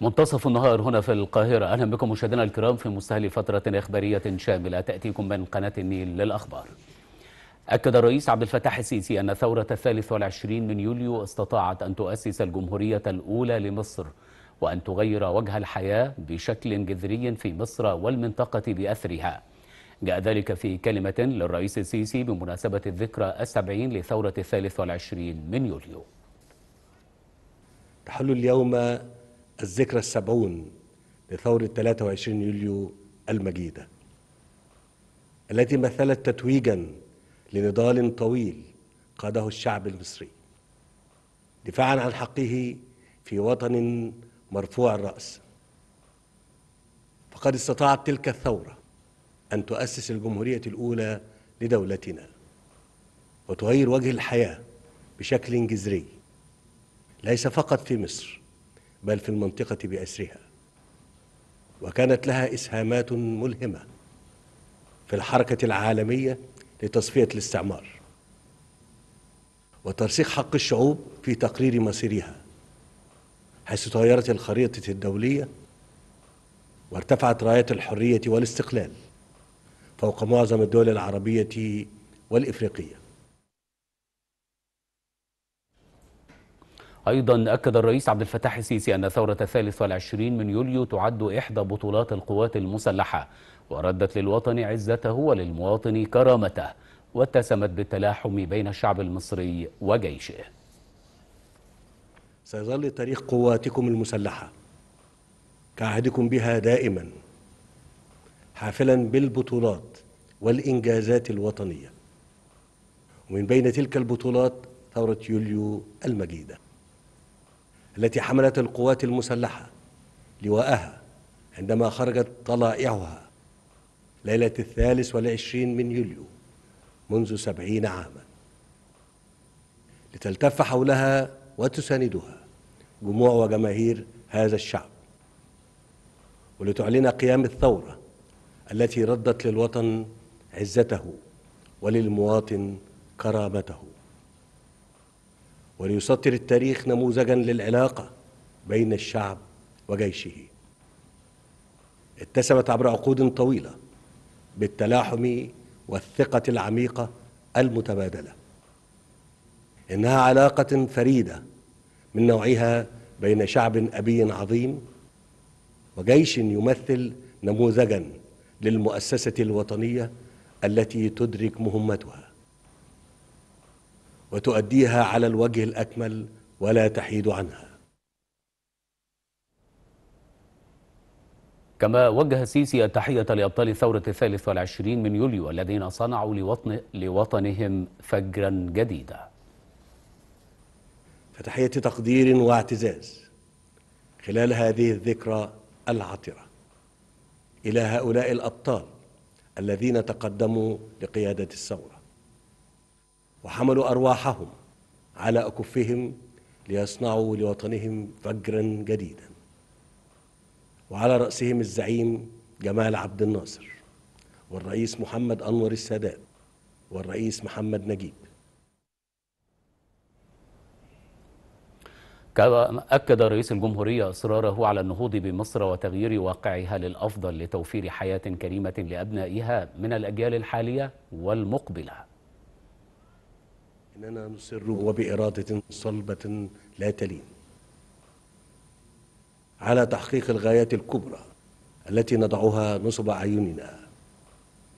منتصف النهار هنا في القاهرة أهلا بكم مشاهدينا الكرام في مستهل فترة إخبارية شاملة تأتيكم من قناة النيل للأخبار أكد الرئيس عبد الفتاح السيسي أن ثورة الثالث والعشرين من يوليو استطاعت أن تؤسس الجمهورية الأولى لمصر وأن تغير وجه الحياة بشكل جذري في مصر والمنطقة بأثرها جاء ذلك في كلمة للرئيس السيسي بمناسبة الذكرى السبعين لثورة الثالث والعشرين من يوليو تحل اليوم الذكرى السبعون لثورة 23 يوليو المجيدة التي مثلت تتويجا لنضال طويل قاده الشعب المصري دفاعا عن حقه في وطن مرفوع الرأس فقد استطاعت تلك الثورة أن تؤسس الجمهورية الأولى لدولتنا وتغير وجه الحياة بشكل جذري ليس فقط في مصر بل في المنطقة بأسرها وكانت لها إسهامات ملهمة في الحركة العالمية لتصفية الاستعمار وترسيخ حق الشعوب في تقرير مصيرها حيث تغيرت الخريطة الدولية وارتفعت رايات الحرية والاستقلال فوق معظم الدول العربية والإفريقية أيضا أكد الرئيس عبد الفتاح السيسي أن ثورة الثالث والعشرين من يوليو تعد إحدى بطولات القوات المسلحة وردت للوطن عزته وللمواطن كرامته واتسمت بالتلاحم بين الشعب المصري وجيشه سيظل تاريخ قواتكم المسلحة كعهدكم بها دائما حافلا بالبطولات والإنجازات الوطنية ومن بين تلك البطولات ثورة يوليو المجيده التي حملت القوات المسلحة لواءها عندما خرجت طلائعها ليلة الثالث والعشرين من يوليو منذ سبعين عاما لتلتف حولها وتساندها جموع وجماهير هذا الشعب ولتعلن قيام الثورة التي ردت للوطن عزته وللمواطن كرامته وليسطر التاريخ نموذجا للعلاقة بين الشعب وجيشه اتسمت عبر عقود طويلة بالتلاحم والثقة العميقة المتبادلة إنها علاقة فريدة من نوعها بين شعب أبي عظيم وجيش يمثل نموذجا للمؤسسة الوطنية التي تدرك مهمتها وتؤديها على الوجه الاكمل ولا تحيد عنها كما وجه السيسي التحية لأبطال الثورة الثالث والعشرين من يوليو الذين صنعوا لوطن لوطنهم فجرا جديدا فتحية تقدير واعتزاز خلال هذه الذكرى العطرة إلى هؤلاء الأبطال الذين تقدموا لقيادة الثورة وحملوا أرواحهم على أكفهم ليصنعوا لوطنهم فجرا جديدا وعلى رأسهم الزعيم جمال عبد الناصر والرئيس محمد أنور السادات والرئيس محمد نجيب كما أكد رئيس الجمهورية إصراره على النهوض بمصر وتغيير واقعها للأفضل لتوفير حياة كريمة لأبنائها من الأجيال الحالية والمقبلة إننا نصر وبإرادة صلبة لا تلين على تحقيق الغايات الكبرى التي نضعها نصب أعيننا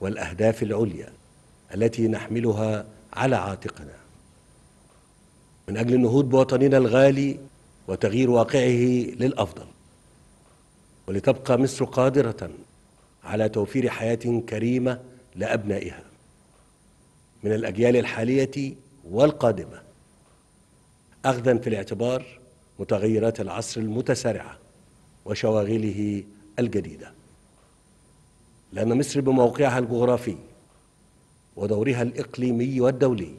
والأهداف العليا التي نحملها على عاتقنا من أجل النهوض بوطننا الغالي وتغيير واقعه للأفضل ولتبقى مصر قادرة على توفير حياة كريمة لأبنائها من الأجيال الحالية والقادمة أخذا في الاعتبار متغيرات العصر المتسارعة وشواغله الجديدة لأن مصر بموقعها الجغرافي ودورها الإقليمي والدولي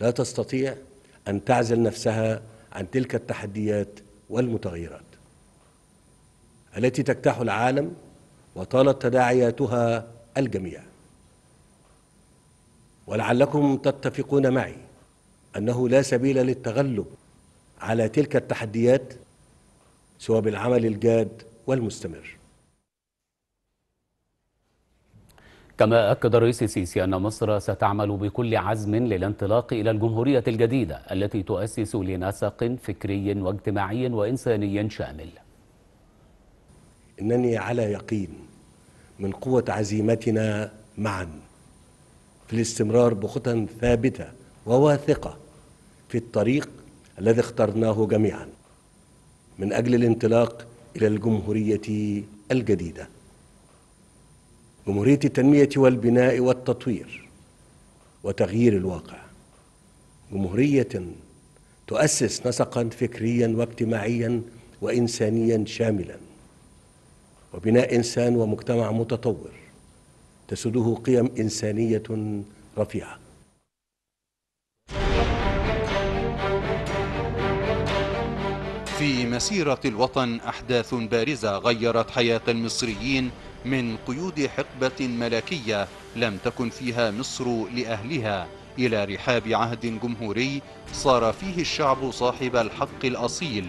لا تستطيع أن تعزل نفسها عن تلك التحديات والمتغيرات التي تجتاح العالم وطالت تداعياتها الجميع ولعلكم تتفقون معي انه لا سبيل للتغلب على تلك التحديات سوى بالعمل الجاد والمستمر كما أكد الرئيس السيسي أن مصر ستعمل بكل عزم للانطلاق إلى الجمهورية الجديدة التي تؤسس لنسق فكري واجتماعي وإنساني شامل إنني على يقين من قوة عزيمتنا معاً في الاستمرار بخطى ثابته وواثقه في الطريق الذي اخترناه جميعا من اجل الانطلاق الى الجمهوريه الجديده جمهوريه التنميه والبناء والتطوير وتغيير الواقع جمهوريه تؤسس نسقا فكريا واجتماعيا وانسانيا شاملا وبناء انسان ومجتمع متطور تسوده قيم إنسانية رفيعة في مسيرة الوطن أحداث بارزة غيرت حياة المصريين من قيود حقبة ملكية لم تكن فيها مصر لأهلها إلى رحاب عهد جمهوري صار فيه الشعب صاحب الحق الأصيل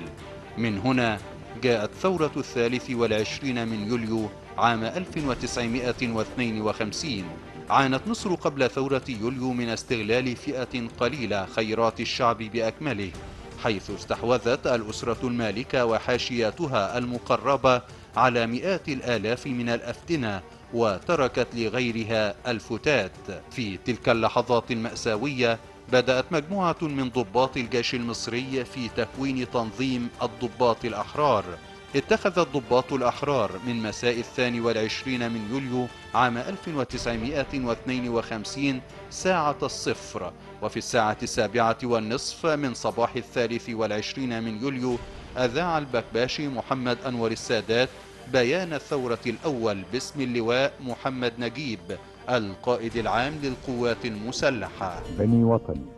من هنا جاءت ثورة الثالث والعشرين من يوليو عام 1952 عانت مصر قبل ثورة يوليو من استغلال فئة قليلة خيرات الشعب بأكمله حيث استحوذت الأسرة المالكة وحاشياتها المقربة على مئات الآلاف من الأفتنة وتركت لغيرها الفتات في تلك اللحظات المأساوية بدأت مجموعة من ضباط الجيش المصري في تكوين تنظيم الضباط الأحرار اتخذ الضباط الأحرار من مساء الثاني والعشرين من يوليو عام 1952 ساعة الصفر وفي الساعة السابعة والنصف من صباح الثالث والعشرين من يوليو أذاع البكباشي محمد أنور السادات بيان الثورة الأول باسم اللواء محمد نجيب القائد العام للقوات المسلحة بني وطني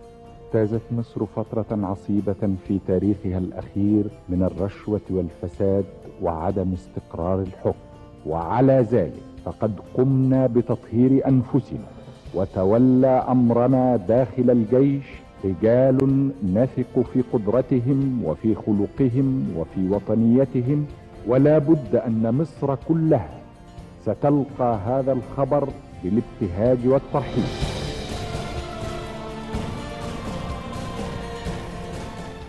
اجتازت مصر فترة عصيبة في تاريخها الأخير من الرشوة والفساد وعدم استقرار الحكم وعلى ذلك فقد قمنا بتطهير أنفسنا وتولى أمرنا داخل الجيش رجال نثق في قدرتهم وفي خلقهم وفي وطنيتهم ولا بد أن مصر كلها ستلقى هذا الخبر بالابتهاج والترحيب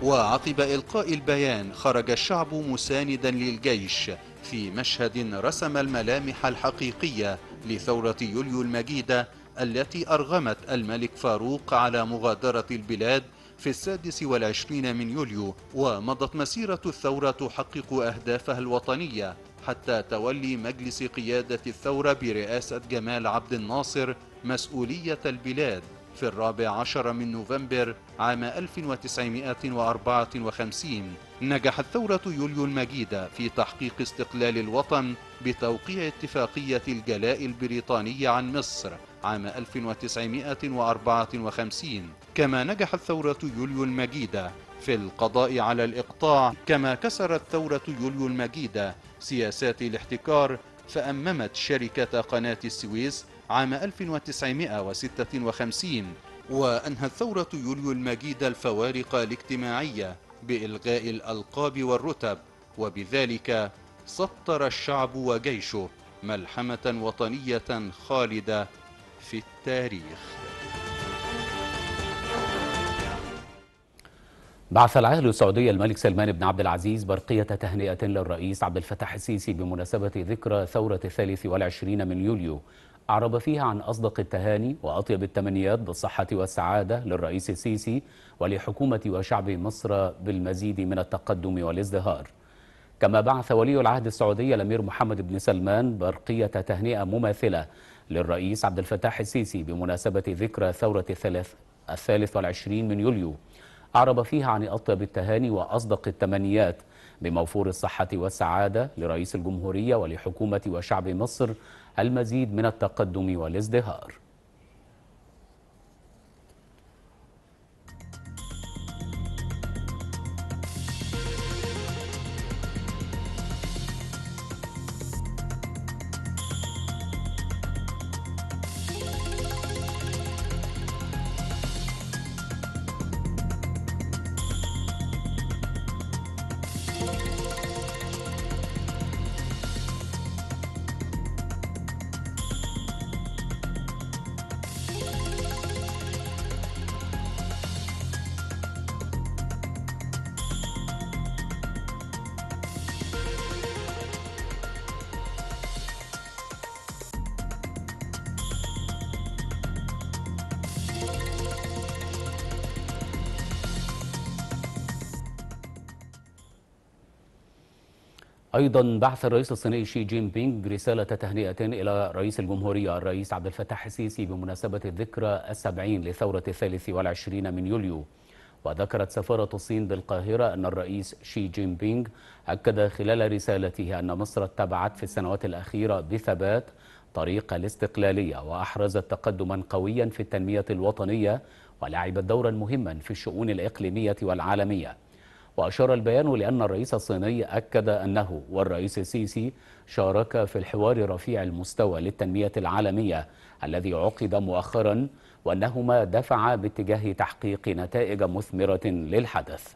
وعقب إلقاء البيان خرج الشعب مساندا للجيش في مشهد رسم الملامح الحقيقية لثورة يوليو المجيدة التي أرغمت الملك فاروق على مغادرة البلاد في السادس والعشرين من يوليو ومضت مسيرة الثورة تحقق أهدافها الوطنية حتى تولي مجلس قيادة الثورة برئاسة جمال عبد الناصر مسؤولية البلاد في الرابع عشر من نوفمبر عام 1954 نجحت ثورة يوليو المجيدة في تحقيق استقلال الوطن بتوقيع اتفاقية الجلاء البريطانية عن مصر عام 1954 كما نجحت ثورة يوليو المجيدة في القضاء على الإقطاع كما كسرت ثورة يوليو المجيدة سياسات الاحتكار فأممت شركة قناة السويس عام 1956 وأنهى الثورة يوليو المجيد الفوارق الاجتماعية بإلغاء الألقاب والرتب وبذلك سطر الشعب وجيشه ملحمة وطنية خالدة في التاريخ بعث العاهل السعودي الملك سلمان بن عبد العزيز برقية تهنئة للرئيس عبد الفتاح السيسي بمناسبة ذكرى ثورة الثالث والعشرين من يوليو أعرب فيها عن أصدق التهاني وأطيب التمنيات بالصحة والسعادة للرئيس السيسي ولحكومة وشعب مصر بالمزيد من التقدم والازدهار كما بعث ولي العهد السعودي الأمير محمد بن سلمان برقية تهنئة مماثلة للرئيس عبد الفتاح السيسي بمناسبة ذكرى ثورة الثلاث الثالث والعشرين من يوليو أعرب فيها عن أطيب التهاني وأصدق التمنيات بموفور الصحة والسعادة لرئيس الجمهورية ولحكومة وشعب مصر المزيد من التقدم والازدهار أيضا بعث الرئيس الصيني شي جين بينغ رسالة تهنئة إلى رئيس الجمهورية الرئيس عبد الفتاح السيسي بمناسبة الذكرى السبعين لثورة الثالث والعشرين من يوليو وذكرت سفارة الصين بالقاهرة أن الرئيس شي جين بينغ أكد خلال رسالته أن مصر اتبعت في السنوات الأخيرة بثبات طريق الاستقلالية وأحرزت تقدما قويا في التنمية الوطنية ولعبت دورا مهما في الشؤون الإقليمية والعالمية وأشار البيان لأن الرئيس الصيني أكد أنه والرئيس السيسي شارك في الحوار رفيع المستوى للتنمية العالمية الذي عقد مؤخرا وأنهما دفعا باتجاه تحقيق نتائج مثمرة للحدث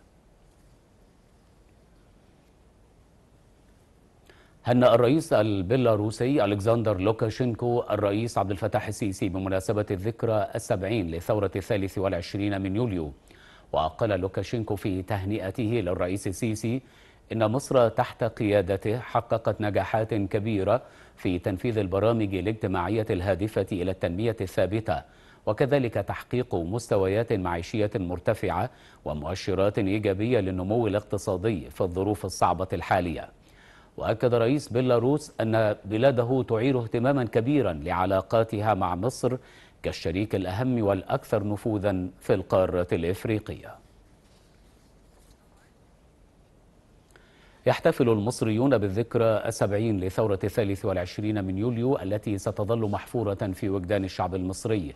هنأ الرئيس البيلاروسي ألكسندر لوكاشينكو الرئيس عبد الفتاح السيسي بمناسبة الذكرى السبعين لثورة الثالث والعشرين من يوليو وقال لوكاشينكو في تهنئته للرئيس السيسي إن مصر تحت قيادته حققت نجاحات كبيرة في تنفيذ البرامج الاجتماعية الهادفة إلى التنمية الثابتة وكذلك تحقيق مستويات معيشية مرتفعة ومؤشرات إيجابية للنمو الاقتصادي في الظروف الصعبة الحالية وأكد رئيس بيلاروس أن بلاده تعير اهتماما كبيرا لعلاقاتها مع مصر كالشريك الأهم والأكثر نفوذا في القارة الإفريقية يحتفل المصريون بالذكرى السبعين لثورة الثالث والعشرين من يوليو التي ستظل محفورة في وجدان الشعب المصري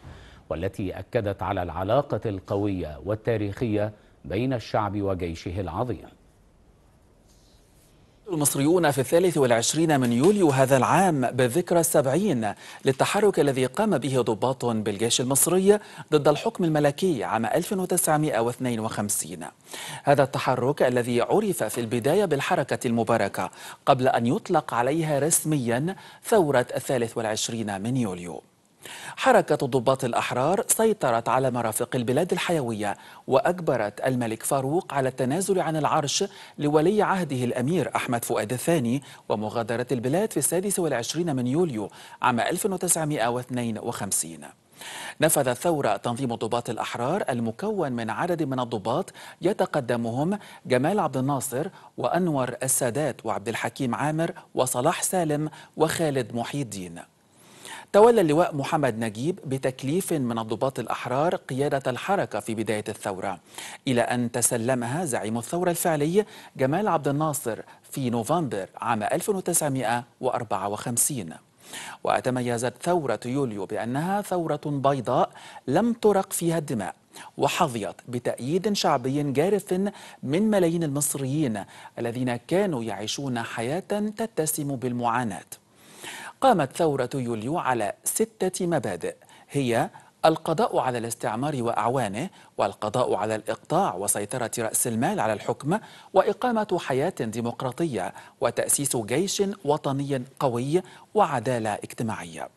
والتي أكدت على العلاقة القوية والتاريخية بين الشعب وجيشه العظيم المصريون في الثالث والعشرين من يوليو هذا العام بالذكرى السبعين للتحرك الذي قام به ضباط بالجيش المصري ضد الحكم الملكي عام 1952 هذا التحرك الذي عرف في البداية بالحركة المباركة قبل أن يطلق عليها رسميا ثورة الثالث والعشرين من يوليو حركة الضباط الأحرار سيطرت على مرافق البلاد الحيوية وأجبرت الملك فاروق على التنازل عن العرش لولي عهده الأمير أحمد فؤاد الثاني ومغادرة البلاد في السادس والعشرين من يوليو عام 1952 نفذ الثورة تنظيم ضباط الأحرار المكون من عدد من الضباط يتقدمهم جمال عبد الناصر وأنور السادات وعبد الحكيم عامر وصلاح سالم وخالد محي الدين تولى اللواء محمد نجيب بتكليف من الضباط الأحرار قيادة الحركة في بداية الثورة إلى أن تسلمها زعيم الثورة الفعلي جمال عبد الناصر في نوفمبر عام 1954 وتميزت ثورة يوليو بأنها ثورة بيضاء لم ترق فيها الدماء وحظيت بتأييد شعبي جارف من ملايين المصريين الذين كانوا يعيشون حياة تتسم بالمعاناة قامت ثورة يوليو على ستة مبادئ هي القضاء على الاستعمار وأعوانه والقضاء على الإقطاع وسيطرة رأس المال على الحكم وإقامة حياة ديمقراطية وتأسيس جيش وطني قوي وعدالة اجتماعية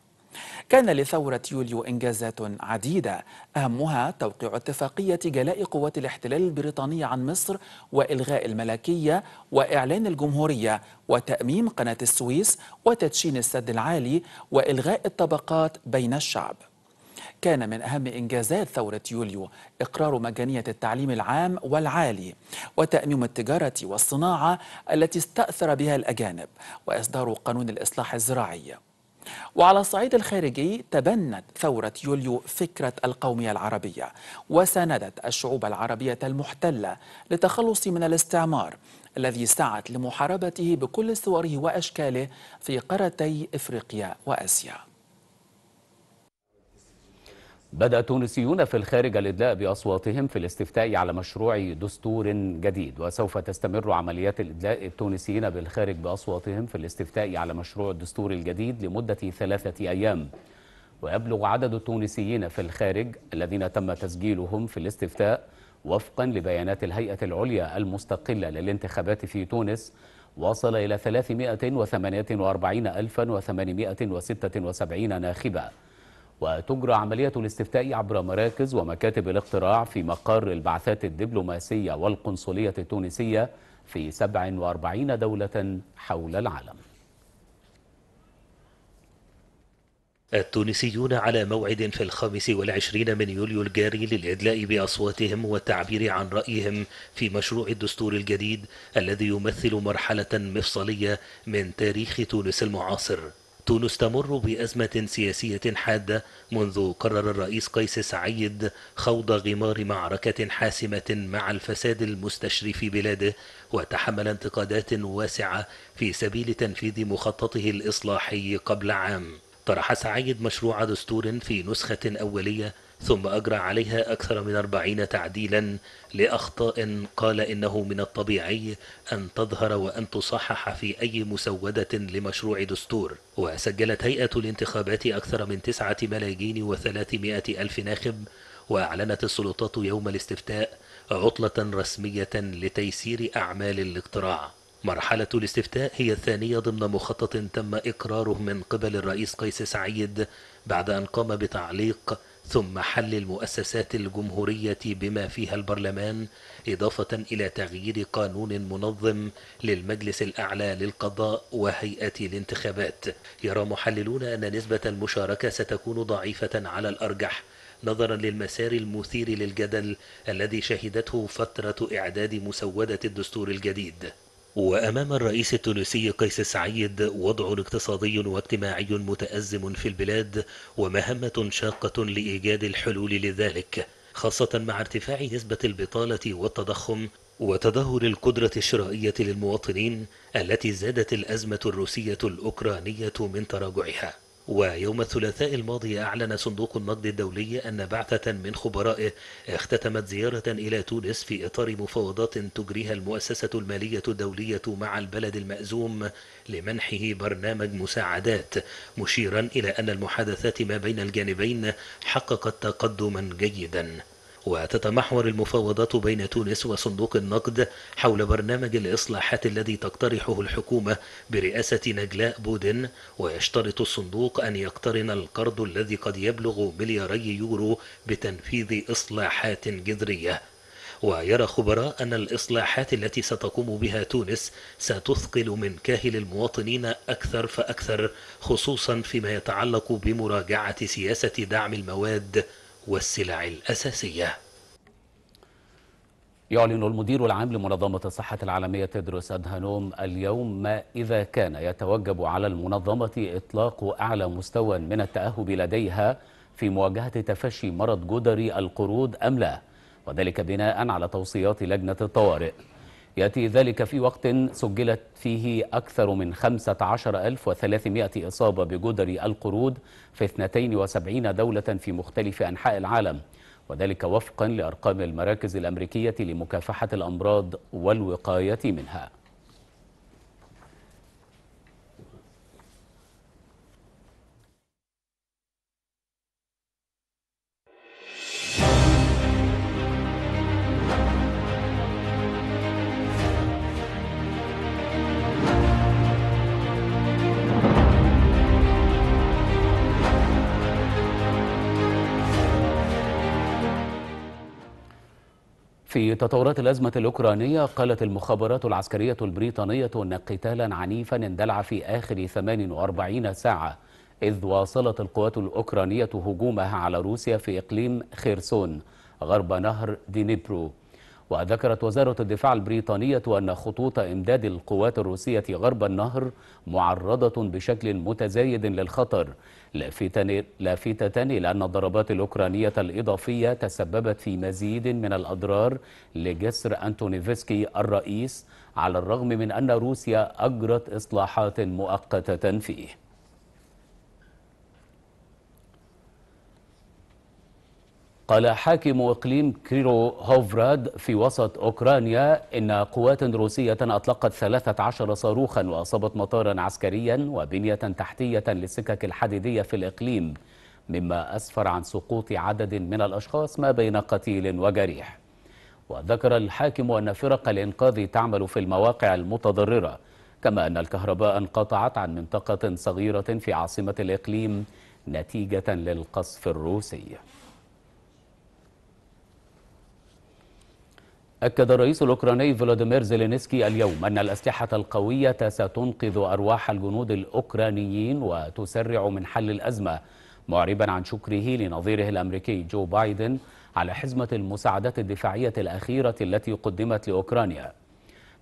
كان لثورة يوليو إنجازات عديدة أهمها توقيع اتفاقية جلاء قوات الاحتلال البريطانية عن مصر وإلغاء الملكية وإعلان الجمهورية وتأميم قناة السويس وتدشين السد العالي وإلغاء الطبقات بين الشعب كان من أهم إنجازات ثورة يوليو إقرار مجانية التعليم العام والعالي وتأميم التجارة والصناعة التي استأثر بها الأجانب وإصدار قانون الإصلاح الزراعي وعلى الصعيد الخارجي تبنت ثورة يوليو فكرة القومية العربية وساندت الشعوب العربية المحتلة للتخلص من الاستعمار الذي سعت لمحاربته بكل صوره وأشكاله في قارتي إفريقيا وآسيا بدأ التونسيون في الخارج الإدلاء بأصواتهم في الاستفتاء على مشروع دستور جديد وسوف تستمر عمليات الإدلاء التونسيين بالخارج بأصواتهم في الاستفتاء على مشروع الدستور الجديد لمدة ثلاثة أيام ويبلغ عدد التونسيين في الخارج الذين تم تسجيلهم في الاستفتاء وفقا لبيانات الهيئة العليا المستقلة للانتخابات في تونس وصل إلى 348876 ناخبة وتجرى عملية الاستفتاء عبر مراكز ومكاتب الاقتراع في مقر البعثات الدبلوماسية والقنصلية التونسية في 47 دولة حول العالم التونسيون على موعد في الخامس والعشرين من يوليو الجاري للإدلاء بأصواتهم والتعبير عن رأيهم في مشروع الدستور الجديد الذي يمثل مرحلة مفصلية من تاريخ تونس المعاصر تونس تمر بأزمة سياسية حادة منذ قرر الرئيس قيس سعيد خوض غمار معركة حاسمة مع الفساد المستشري في بلاده وتحمل انتقادات واسعة في سبيل تنفيذ مخططه الإصلاحي قبل عام طرح سعيد مشروع دستور في نسخة أولية ثم أجرى عليها أكثر من أربعين تعديلا لأخطاء قال إنه من الطبيعي أن تظهر وأن تصحح في أي مسودة لمشروع دستور وسجلت هيئة الانتخابات أكثر من تسعة ملايين وثلاثمائة ألف ناخب وأعلنت السلطات يوم الاستفتاء عطلة رسمية لتيسير أعمال الاقتراع مرحلة الاستفتاء هي الثانية ضمن مخطط تم إقراره من قبل الرئيس قيس سعيد بعد أن قام بتعليق ثم حل المؤسسات الجمهورية بما فيها البرلمان إضافة إلى تغيير قانون منظم للمجلس الأعلى للقضاء وهيئة الانتخابات يرى محللون أن نسبة المشاركة ستكون ضعيفة على الأرجح نظرا للمسار المثير للجدل الذي شهدته فترة إعداد مسودة الدستور الجديد وأمام الرئيس التونسي قيس سعيد وضع اقتصادي واجتماعي متأزم في البلاد ومهمة شاقة لإيجاد الحلول لذلك خاصة مع ارتفاع نسبة البطالة والتضخم وتدهور القدرة الشرائية للمواطنين التي زادت الأزمة الروسية الأوكرانية من تراجعها ويوم الثلاثاء الماضي أعلن صندوق النقد الدولي أن بعثة من خبرائه اختتمت زيارة إلى تونس في إطار مفاوضات تجريها المؤسسة المالية الدولية مع البلد المأزوم لمنحه برنامج مساعدات مشيرا إلى أن المحادثات ما بين الجانبين حققت تقدما جيدا وتتمحور المفاوضات بين تونس وصندوق النقد حول برنامج الإصلاحات الذي تقترحه الحكومة برئاسة نجلاء بودن ويشترط الصندوق أن يقترن القرض الذي قد يبلغ ملياري يورو بتنفيذ إصلاحات جذرية ويرى خبراء أن الإصلاحات التي ستقوم بها تونس ستثقل من كاهل المواطنين أكثر فأكثر خصوصا فيما يتعلق بمراجعة سياسة دعم المواد والسلع الأساسية يعلن المدير العام لمنظمة الصحة العالمية تدرس أدهانوم اليوم ما إذا كان يتوجب على المنظمة إطلاق أعلى مستوى من التأهب لديها في مواجهة تفشي مرض جدري القرود أم لا وذلك بناء على توصيات لجنة الطوارئ يأتي ذلك في وقت سجلت فيه أكثر من 15300 إصابة بجدر القرود في 72 دولة في مختلف أنحاء العالم وذلك وفقا لأرقام المراكز الأمريكية لمكافحة الأمراض والوقاية منها في تطورات الأزمة الأوكرانية قالت المخابرات العسكرية البريطانية أن قتالا عنيفا اندلع في آخر 48 ساعة إذ واصلت القوات الأوكرانية هجومها على روسيا في إقليم خيرسون غرب نهر دينيبرو وذكرت وزارة الدفاع البريطانية أن خطوط إمداد القوات الروسية غرب النهر معرضة بشكل متزايد للخطر لافتة لأن الضربات الأوكرانية الإضافية تسببت في مزيد من الأضرار لجسر أنتونيفسكي الرئيس على الرغم من أن روسيا أجرت إصلاحات مؤقتة فيه قال حاكم إقليم كريرو هوفراد في وسط أوكرانيا إن قوات روسية أطلقت 13 صاروخا وأصابت مطارا عسكريا وبنية تحتية للسكك الحديدية في الإقليم مما أسفر عن سقوط عدد من الأشخاص ما بين قتيل وجريح وذكر الحاكم أن فرق الإنقاذ تعمل في المواقع المتضررة كما أن الكهرباء انقطعت عن منطقة صغيرة في عاصمة الإقليم نتيجة للقصف الروسي أكد الرئيس الأوكراني فلاديمير زيلينسكي اليوم أن الأسلحة القوية ستنقذ أرواح الجنود الأوكرانيين وتسرع من حل الأزمة معربا عن شكره لنظيره الأمريكي جو بايدن على حزمة المساعدات الدفاعية الأخيرة التي قدمت لأوكرانيا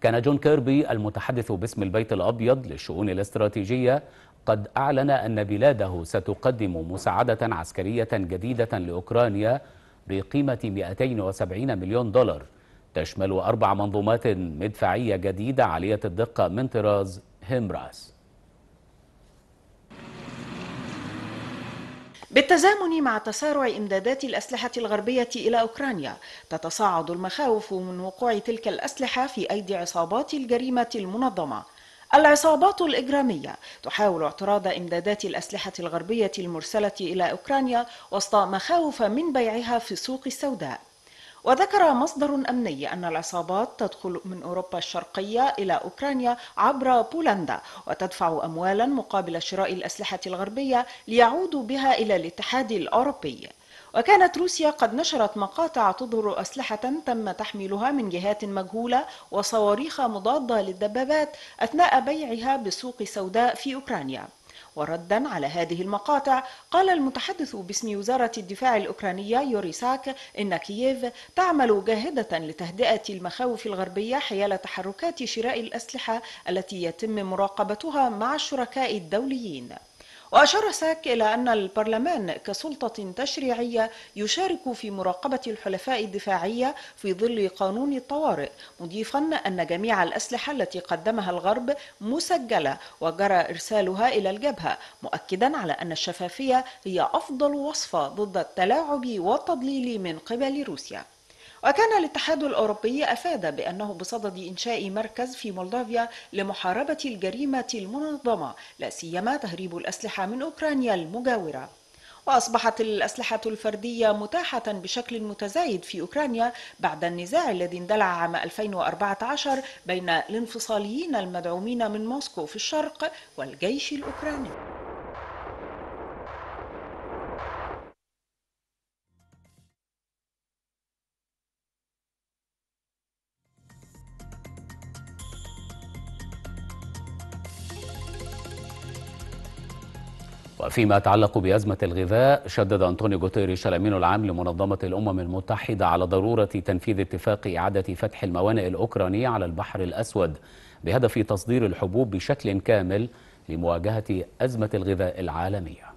كان جون كيربي المتحدث باسم البيت الأبيض للشؤون الاستراتيجية قد أعلن أن بلاده ستقدم مساعدة عسكرية جديدة لأوكرانيا بقيمة 270 مليون دولار تشمل أربع منظومات مدفعية جديدة عالية الدقة من طراز هيمراس بالتزامن مع تسارع امدادات الاسلحه الغربيه الى اوكرانيا تتصاعد المخاوف من وقوع تلك الاسلحه في ايدي عصابات الجريمه المنظمه العصابات الإجرامية تحاول اعتراض إمدادات الأسلحة الغربية المرسلة إلى أوكرانيا وسط مخاوف من بيعها في السوق السوداء وذكر مصدر أمني أن العصابات تدخل من أوروبا الشرقية إلى أوكرانيا عبر بولندا وتدفع أموالا مقابل شراء الأسلحة الغربية ليعودوا بها إلى الاتحاد الأوروبي وكانت روسيا قد نشرت مقاطع تظهر أسلحة تم تحميلها من جهات مجهولة وصواريخ مضادة للدبابات أثناء بيعها بسوق سوداء في أوكرانيا وردا على هذه المقاطع قال المتحدث باسم وزارة الدفاع الأوكرانية يوريساك إن كييف تعمل جاهدة لتهدئة المخاوف الغربية حيال تحركات شراء الأسلحة التي يتم مراقبتها مع الشركاء الدوليين وأشار ساك إلى أن البرلمان كسلطة تشريعية يشارك في مراقبة الحلفاء الدفاعية في ظل قانون الطوارئ مضيفا أن جميع الأسلحة التي قدمها الغرب مسجلة وجرى إرسالها إلى الجبهة مؤكدا على أن الشفافية هي أفضل وصفة ضد التلاعب والتضليل من قبل روسيا وكان الاتحاد الأوروبي أفاد بأنه بصدد إنشاء مركز في مولدافيا لمحاربة الجريمة المنظمة لا سيما تهريب الأسلحة من أوكرانيا المجاورة وأصبحت الأسلحة الفردية متاحة بشكل متزايد في أوكرانيا بعد النزاع الذي اندلع عام 2014 بين الانفصاليين المدعومين من موسكو في الشرق والجيش الأوكراني فيما يتعلق بأزمة الغذاء شدد أنطونيو غوتيريش الأمين العام لمنظمة الأمم المتحدة على ضرورة تنفيذ اتفاق إعادة فتح الموانئ الأوكرانية على البحر الأسود بهدف تصدير الحبوب بشكل كامل لمواجهة أزمة الغذاء العالمية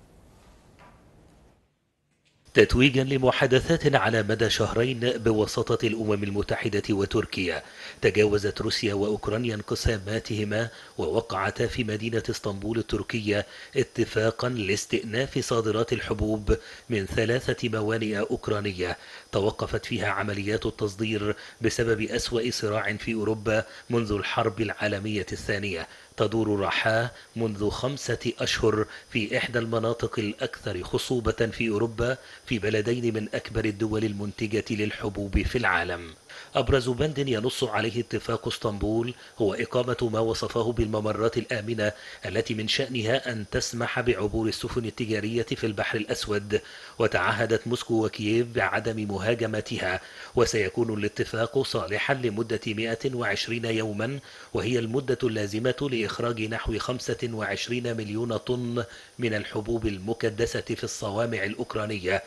تتويجا لمحادثات على مدى شهرين بوساطة الأمم المتحدة وتركيا تجاوزت روسيا وأوكرانيا انقساماتهما ووقعتا في مدينة اسطنبول التركية اتفاقا لاستئناف صادرات الحبوب من ثلاثة موانئ أوكرانية توقفت فيها عمليات التصدير بسبب أسوأ صراع في أوروبا منذ الحرب العالمية الثانية تدور رحاه منذ خمسة أشهر في إحدى المناطق الأكثر خصوبة في أوروبا في بلدين من أكبر الدول المنتجة للحبوب في العالم أبرز بند ينص عليه اتفاق اسطنبول هو إقامة ما وصفه بالممرات الآمنة التي من شأنها أن تسمح بعبور السفن التجارية في البحر الأسود وتعهدت موسكو وكييف بعدم مهاجمتها وسيكون الاتفاق صالحا لمدة 120 يوما وهي المدة اللازمة لإخراج نحو 25 مليون طن من الحبوب المكدسة في الصوامع الأوكرانية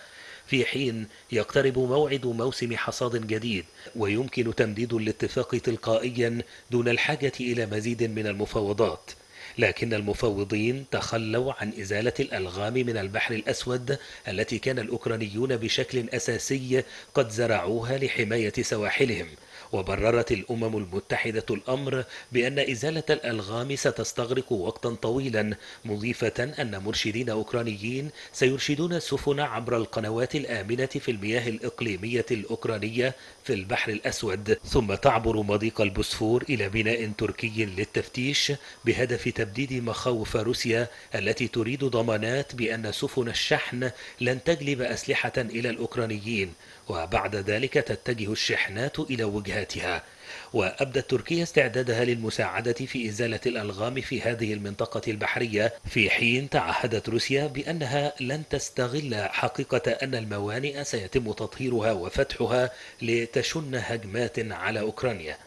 في حين يقترب موعد موسم حصاد جديد ويمكن تمديد الاتفاق تلقائيا دون الحاجة إلى مزيد من المفاوضات لكن المفاوضين تخلوا عن إزالة الألغام من البحر الأسود التي كان الأوكرانيون بشكل أساسي قد زرعوها لحماية سواحلهم وبررت الأمم المتحدة الأمر بأن إزالة الألغام ستستغرق وقتا طويلا مضيفة أن مرشدين أوكرانيين سيرشدون السفن عبر القنوات الآمنة في المياه الإقليمية الأوكرانية في البحر الأسود ثم تعبر مضيق البوسفور إلى بناء تركي للتفتيش بهدف تبديد مخاوف روسيا التي تريد ضمانات بأن سفن الشحن لن تجلب أسلحة إلى الأوكرانيين وبعد ذلك تتجه الشحنات إلى وجهاتها وأبدت تركيا استعدادها للمساعدة في إزالة الألغام في هذه المنطقة البحرية في حين تعهدت روسيا بأنها لن تستغل حقيقة أن الموانئ سيتم تطهيرها وفتحها لتشن هجمات على أوكرانيا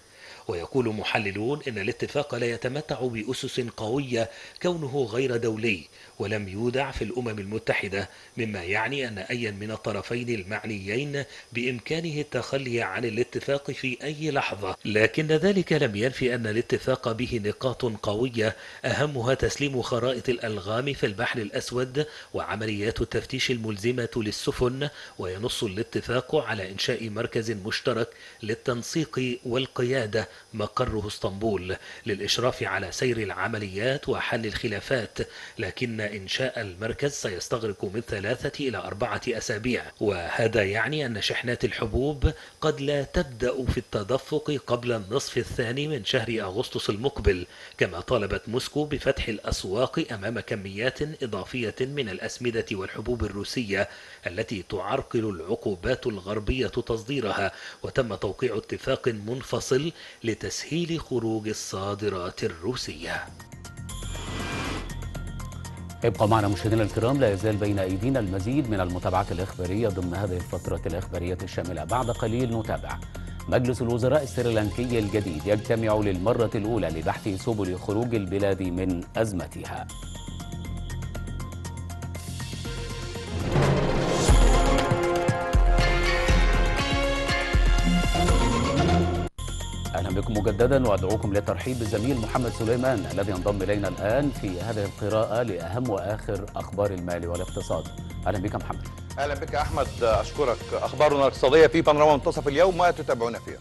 ويقول محللون إن الاتفاق لا يتمتع بأسس قوية كونه غير دولي ولم يودع في الأمم المتحدة مما يعني أن أي من الطرفين المعنيين بإمكانه التخلي عن الاتفاق في أي لحظة لكن ذلك لم ينفي أن الاتفاق به نقاط قوية أهمها تسليم خرائط الألغام في البحر الأسود وعمليات التفتيش الملزمة للسفن وينص الاتفاق على إنشاء مركز مشترك للتنسيق والقيادة مقره اسطنبول للإشراف على سير العمليات وحل الخلافات لكن إنشاء المركز سيستغرق من ثلاثة إلى أربعة أسابيع وهذا يعني أن شحنات الحبوب قد لا تبدأ في التدفق قبل النصف الثاني من شهر أغسطس المقبل كما طالبت موسكو بفتح الأسواق أمام كميات إضافية من الأسمدة والحبوب الروسية التي تعرقل العقوبات الغربية تصديرها وتم توقيع اتفاق منفصل لتسهيل خروج الصادرات الروسية ابقوا معنا مشاهدينا الكرام لا يزال بين ايدينا المزيد من المتابعات الاخباريه ضمن هذه الفتره الاخباريه الشامله بعد قليل نتابع مجلس الوزراء السريلانكي الجديد يجتمع للمره الاولى لبحث سبل خروج البلاد من ازمتها اهلا بكم مجددا وادعوكم للترحيب بالزميل محمد سليمان الذي ينضم الينا الان في هذه القراءه لاهم واخر اخبار المال والاقتصاد. اهلا بك محمد. اهلا بك احمد اشكرك اخبارنا الاقتصاديه في بانوراما منتصف اليوم ما تتابعون فيها.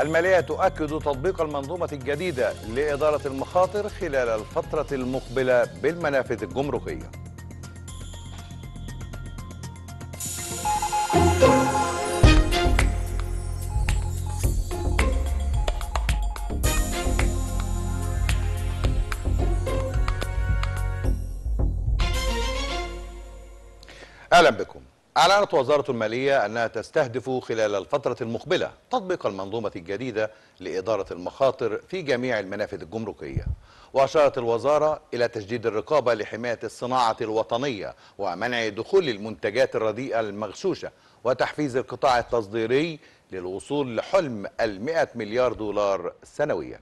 الماليه تؤكد تطبيق المنظومه الجديده لاداره المخاطر خلال الفتره المقبله بالمنافذ الجمركيه. أعلنت وزارة المالية أنها تستهدف خلال الفترة المقبلة تطبيق المنظومة الجديدة لإدارة المخاطر في جميع المنافذ الجمركية وأشارت الوزارة إلى تشديد الرقابة لحماية الصناعة الوطنية ومنع دخول المنتجات الرديئة المغشوشة وتحفيز القطاع التصديري للوصول لحلم المئة مليار دولار سنويا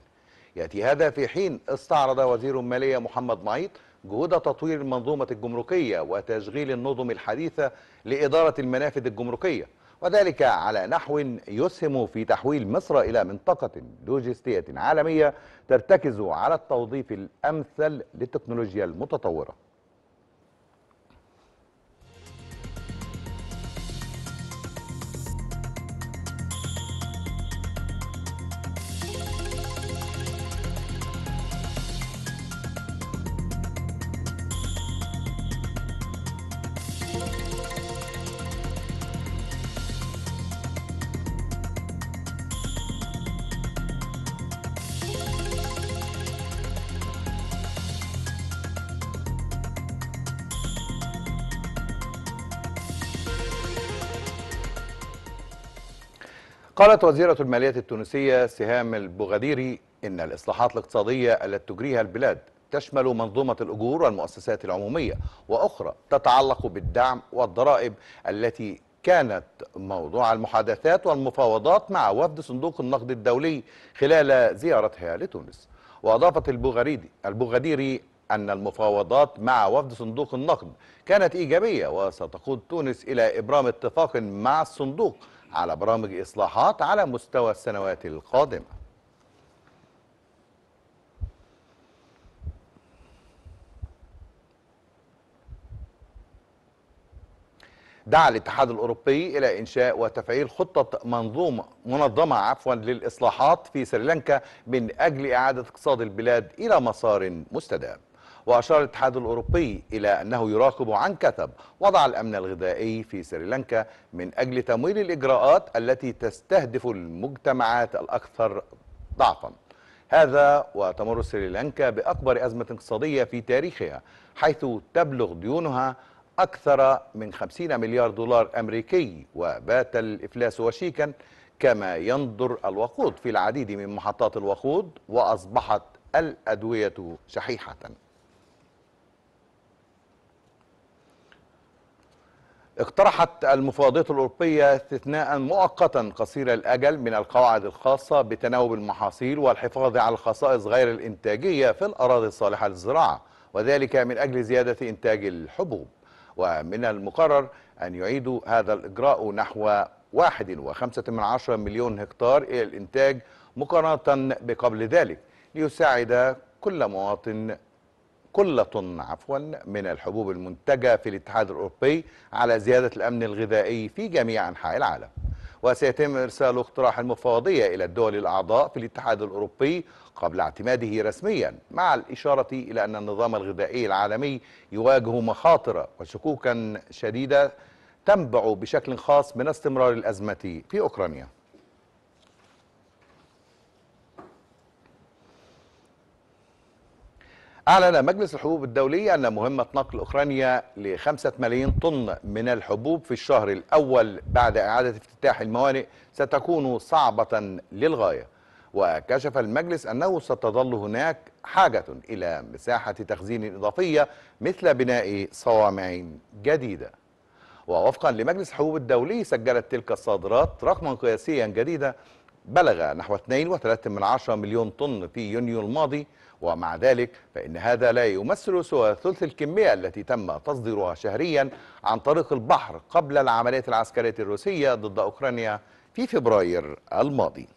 يأتي هذا في حين استعرض وزير المالية محمد معيط جهود تطوير المنظومة الجمركية وتشغيل النظم الحديثة لإدارة المنافذ الجمركية وذلك على نحو يسهم في تحويل مصر إلى منطقة لوجستية عالمية ترتكز على التوظيف الأمثل للتكنولوجيا المتطورة قالت وزيرة المالية التونسية سهام البغديري إن الإصلاحات الاقتصادية التي تجريها البلاد تشمل منظومة الأجور والمؤسسات العمومية وأخرى تتعلق بالدعم والضرائب التي كانت موضوع المحادثات والمفاوضات مع وفد صندوق النقد الدولي خلال زيارتها لتونس وأضافت البغديري أن المفاوضات مع وفد صندوق النقد كانت إيجابية وستقود تونس إلى إبرام اتفاق مع الصندوق على برامج إصلاحات على مستوى السنوات القادمة دعا الاتحاد الأوروبي إلى إنشاء وتفعيل خطة منظومة منظمة عفوا للإصلاحات في سريلانكا من أجل إعادة اقتصاد البلاد إلى مسار مستدام وأشار الاتحاد الأوروبي إلى أنه يراقب عن كثب وضع الأمن الغذائي في سريلانكا من أجل تمويل الإجراءات التي تستهدف المجتمعات الأكثر ضعفاً هذا وتمر سريلانكا بأكبر أزمة اقتصادية في تاريخها حيث تبلغ ديونها أكثر من 50 مليار دولار أمريكي وبات الإفلاس وشيكا كما يندر الوقود في العديد من محطات الوقود وأصبحت الأدوية شحيحة اقترحت المفاوضات الأوروبية استثناء مؤقتا قصير الأجل من القواعد الخاصة بتناوب المحاصيل والحفاظ على الخصائص غير الإنتاجية في الأراضي الصالحة للزراعة وذلك من أجل زيادة إنتاج الحبوب ومن المقرر أن يعيد هذا الإجراء نحو 1.5 مليون هكتار إلى الإنتاج مقارنة بقبل ذلك ليساعد كل مواطن قلة عفوا من الحبوب المنتجة في الاتحاد الأوروبي على زيادة الأمن الغذائي في جميع أنحاء العالم وسيتم إرسال اقتراح المفوضية إلى الدول الأعضاء في الاتحاد الأوروبي قبل اعتماده رسميا مع الإشارة إلى أن النظام الغذائي العالمي يواجه مخاطر وشكوكا شديدة تنبع بشكل خاص من استمرار الأزمة في أوكرانيا أعلن مجلس الحبوب الدولي أن مهمة نقل أوكرانيا لخمسة ملايين طن من الحبوب في الشهر الأول بعد إعادة افتتاح الموانئ ستكون صعبة للغاية وكشف المجلس أنه ستظل هناك حاجة إلى مساحة تخزين إضافية مثل بناء صوامع جديدة ووفقا لمجلس الحبوب الدولي سجلت تلك الصادرات رقما قياسيا جديدا بلغ نحو 2.3 مليون طن في يونيو الماضي ومع ذلك فإن هذا لا يمثل سوى ثلث الكمية التي تم تصديرها شهريا عن طريق البحر قبل العمليات العسكرية الروسية ضد أوكرانيا في فبراير الماضي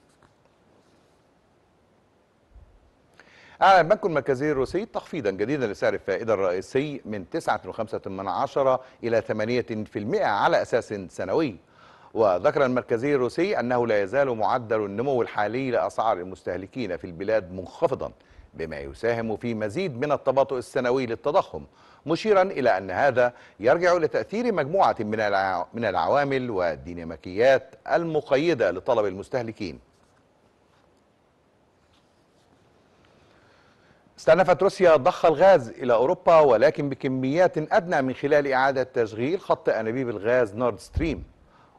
أعلن البنك المركزي الروسي تخفيضا جديدا لسعر الفائدة الرئيسي من 9.5 إلى 8% على أساس سنوي وذكر المركزي الروسي أنه لا يزال معدل النمو الحالي لأسعار المستهلكين في البلاد منخفضا بما يساهم في مزيد من التباطؤ السنوي للتضخم مشيرا إلى أن هذا يرجع لتأثير مجموعة من العوامل والديناميكيات المقيدة لطلب المستهلكين استأنفت روسيا ضخ الغاز إلى أوروبا ولكن بكميات أدنى من خلال إعادة تشغيل خط أنابيب الغاز نورد ستريم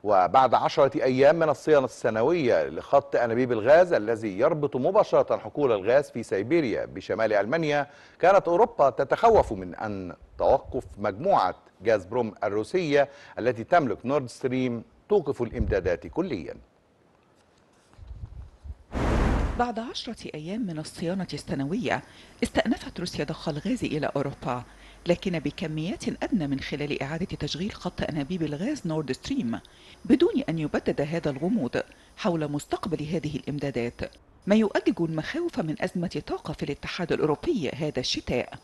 وبعد عشرة أيام من الصيانة السنوية لخط أنابيب الغاز الذي يربط مباشرة حقول الغاز في سيبيريا بشمال ألمانيا كانت أوروبا تتخوف من أن توقف مجموعة غاز بروم الروسية التي تملك نورد ستريم توقف الإمدادات كلياً بعد عشرة أيام من الصيانة السنوية استأنفت روسيا ضخ الغاز إلى أوروبا لكن بكميات أدنى من خلال إعادة تشغيل خط أنابيب الغاز نورد ستريم بدون أن يبدد هذا الغموض حول مستقبل هذه الإمدادات ما يؤجج المخاوف من أزمة طاقة في الاتحاد الأوروبي هذا الشتاء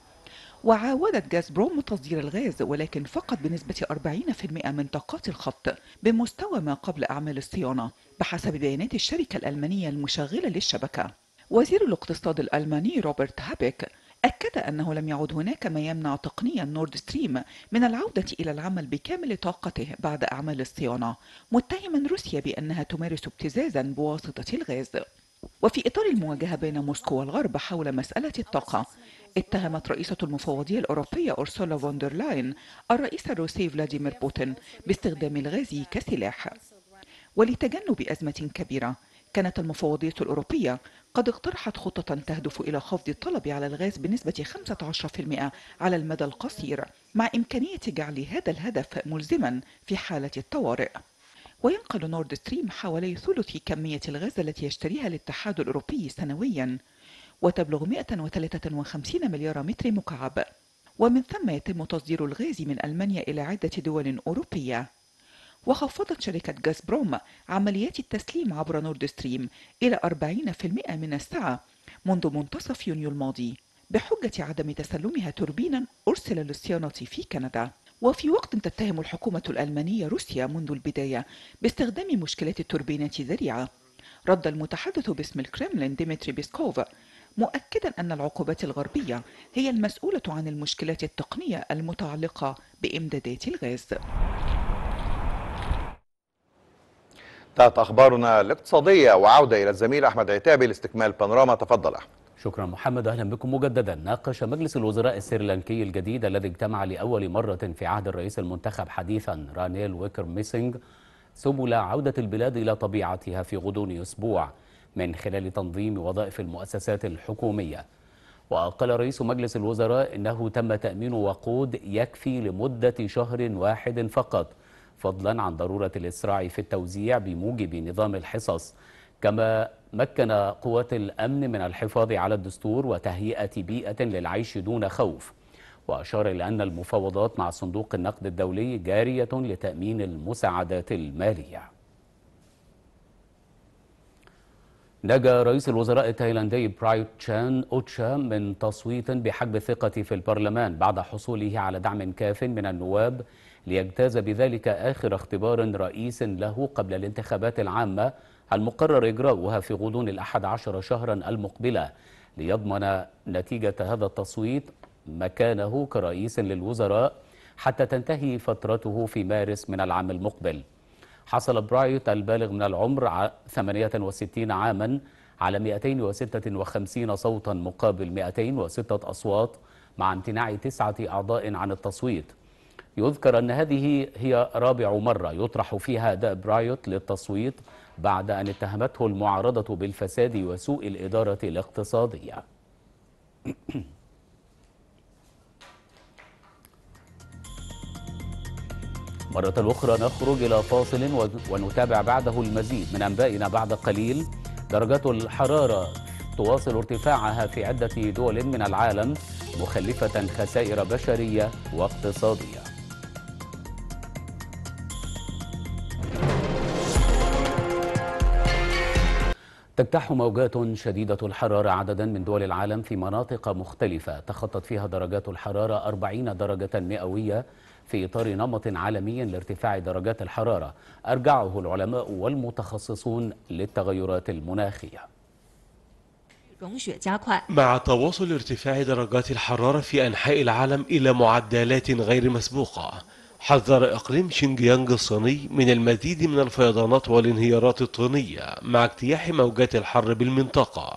وعاودت بروم تصدير الغاز ولكن فقط بنسبة 40% من طاقات الخط بمستوى ما قبل أعمال الصيانة بحسب بيانات الشركة الألمانية المشغلة للشبكة وزير الاقتصاد الألماني روبرت هابيك أكد أنه لم يعد هناك ما يمنع تقنيا نورد ستريم من العودة إلى العمل بكامل طاقته بعد أعمال الصيانة متهما روسيا بأنها تمارس ابتزازا بواسطة الغاز وفي إطار المواجهة بين موسكو والغرب حول مسألة الطاقة اتهمت رئيسة المفوضية الأوروبية أورسولا فوندرلاين الرئيس الروسي فلاديمير بوتين باستخدام الغاز كسلاح ولتجنب أزمة كبيرة كانت المفوضية الأوروبية قد اقترحت خطة تهدف إلى خفض الطلب على الغاز بنسبة 15% على المدى القصير مع إمكانية جعل هذا الهدف ملزما في حالة الطوارئ وينقل نورد ستريم حوالي ثلث كمية الغاز التي يشتريها الاتحاد الأوروبي سنويا وتبلغ 153 مليار متر مكعب ومن ثم يتم تصدير الغاز من ألمانيا إلى عدة دول أوروبية وخفضت شركة بروم عمليات التسليم عبر نورد ستريم إلى 40% من السعة منذ منتصف يونيو الماضي بحجة عدم تسلمها توربينا أرسل للصيانة في كندا وفي وقت تتهم الحكومة الألمانية روسيا منذ البداية باستخدام مشكلات التوربينات ذريعة رد المتحدث باسم الكرملين ديمتري بيسكوف مؤكدا أن العقوبات الغربية هي المسؤولة عن المشكلات التقنية المتعلقة بإمدادات الغاز انتهت أخبارنا الاقتصادية وعودة إلى الزميل أحمد عتابي لاستكمال بانوراما تفضل أحمد شكرا محمد أهلا بكم مجددا ناقش مجلس الوزراء السريلانكي الجديد الذي اجتمع لأول مرة في عهد الرئيس المنتخب حديثا رانيل ويكر ميسنج سبل عودة البلاد إلى طبيعتها في غضون أسبوع من خلال تنظيم وظائف المؤسسات الحكومية وقال رئيس مجلس الوزراء إنه تم تأمين وقود يكفي لمدة شهر واحد فقط فضلا عن ضرورة الإسراع في التوزيع بموجب نظام الحصص كما مكن قوات الأمن من الحفاظ على الدستور وتهيئة بيئة للعيش دون خوف وأشار إلى أن المفاوضات مع صندوق النقد الدولي جارية لتأمين المساعدات المالية نجا رئيس الوزراء التايلاندي برايت تشان أوتشا من تصويت بحجب الثقة في البرلمان بعد حصوله على دعم كاف من النواب ليجتاز بذلك آخر اختبار رئيس له قبل الانتخابات العامة المقرر إجراؤها في غضون الأحد عشر شهرا المقبلة ليضمن نتيجة هذا التصويت مكانه كرئيس للوزراء حتى تنتهي فترته في مارس من العام المقبل حصل برايت البالغ من العمر 68 عاما على 256 صوتا مقابل 206 أصوات مع امتناع تسعة أعضاء عن التصويت يذكر أن هذه هي رابع مرة يطرح فيها داب برايوت للتصويت بعد أن اتهمته المعارضة بالفساد وسوء الإدارة الاقتصادية مرة أخرى نخرج إلى فاصل ونتابع بعده المزيد من أنبائنا بعد قليل درجات الحرارة تواصل ارتفاعها في عدة دول من العالم مخلفة خسائر بشرية واقتصادية تجتاح موجات شديدة الحرارة عددا من دول العالم في مناطق مختلفة تخطت فيها درجات الحرارة 40 درجة مئوية في إطار نمط عالمي لارتفاع درجات الحرارة أرجعه العلماء والمتخصصون للتغيرات المناخية مع تواصل ارتفاع درجات الحرارة في أنحاء العالم إلى معدلات غير مسبوقة حذر إقليم شينجيانغ الصيني من المزيد من الفيضانات والانهيارات الطينية مع اجتياح موجات الحر بالمنطقة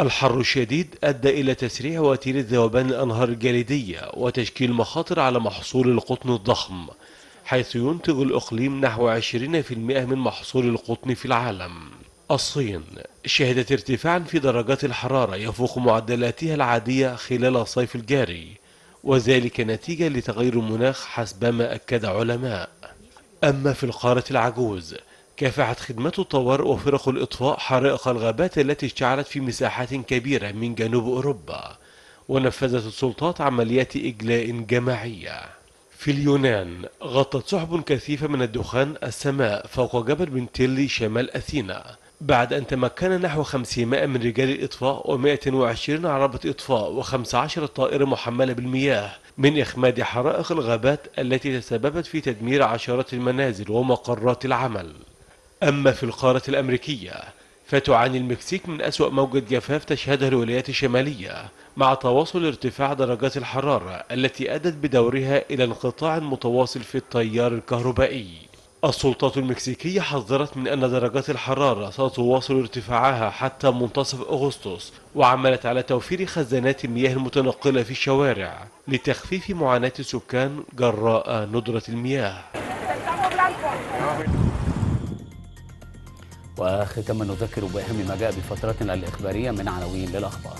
الحر الشديد أدى إلى تسريع وتيرة ذوبان الأنهار الجليدية وتشكيل مخاطر على محصول القطن الضخم حيث ينتج الإقليم نحو 20% من محصول القطن في العالم الصين شهدت ارتفاعا في درجات الحرارة يفوق معدلاتها العادية خلال الصيف الجاري وذلك نتيجة لتغير المناخ حسب ما أكد علماء أما في القارة العجوز كافحت خدمة الطوارئ وفرق الإطفاء حرائق الغابات التي اشتعلت في مساحات كبيرة من جنوب أوروبا ونفذت السلطات عمليات إجلاء جماعية في اليونان غطت سحب كثيفة من الدخان السماء فوق جبل بنتيلي شمال أثينا بعد أن تمكن نحو 500 من رجال الإطفاء و120 عربة إطفاء و15 طائرة محملة بالمياه من إخماد حرائق الغابات التي تسببت في تدمير عشرات المنازل ومقرات العمل أما في القارة الأمريكية فتعاني المكسيك من أسوأ موجة جفاف تشهدها الولايات الشمالية مع تواصل ارتفاع درجات الحرارة التي أدت بدورها إلى انقطاع متواصل في التيار الكهربائي السلطات المكسيكية حذرت من أن درجات الحرارة ستواصل ارتفاعها حتى منتصف أغسطس وعملت على توفير خزانات المياه المتنقلة في الشوارع لتخفيف معاناة السكان جراء ندرة المياه وختاما نذكر بأهم ما جاء بفترتنا الإخبارية من عناوين للأخبار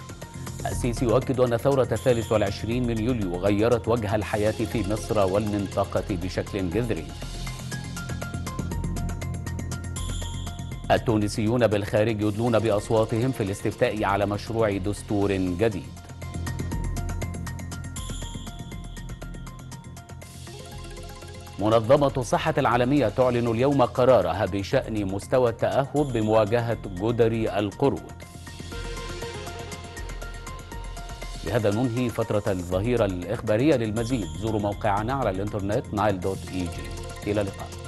السيسي يؤكد أن ثورة الثالث والعشرين من يوليو غيرت وجه الحياة في مصر والمنطقة بشكل جذري التونسيون بالخارج يدلون بأصواتهم في الاستفتاء على مشروع دستور جديد منظمة الصحة العالمية تعلن اليوم قرارها بشأن مستوى التأهب بمواجهة جدري القرود بهذا ننهي فترة الظهيرة الإخبارية للمزيد زوروا موقعنا على الإنترنت nile.eg إلى اللقاء